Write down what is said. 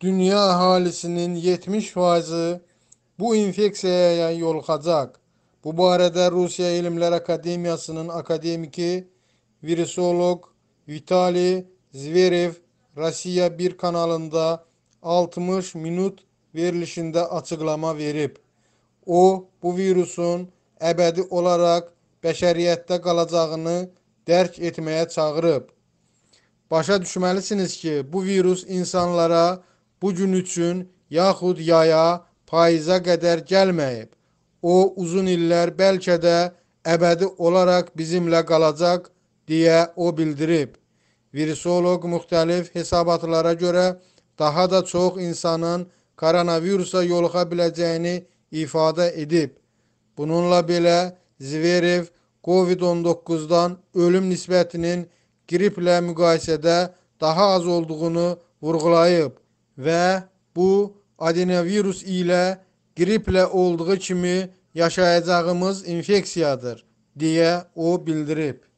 dünya əhalisinin 70 faizi bu infeksiyaya yoluxacaq. Bu barədə Rusiya İlimlər Akademiyasının akademiki virusolog Vitali Zverev Rossiya 1 kanalında 60 minut verilişində açıqlama verib. O, bu virusun əbədi olaraq bəşəriyyətdə qalacağını dərk etməyə çağırıb. Başa düşməlisiniz ki, bu virus insanlara bu gün üçün yaxud yaya, payıza qədər gəlməyib. O uzun illər bəlkə də əbədi olaraq bizimlə qalacaq deyə o bildirib. Virusolog müxtəlif hesabatlara görə daha da çox insanın koronavirusa yoluxa biləcəyini ifadə edib. Bununla belə Zverev COVID-19-dan ölüm nisbətinin qriplə müqayisədə daha az olduğunu vurğulayıb və bu adenovirus ilə qriplə olduğu kimi yaşayacağımız infeksiyadır, deyə o bildirib.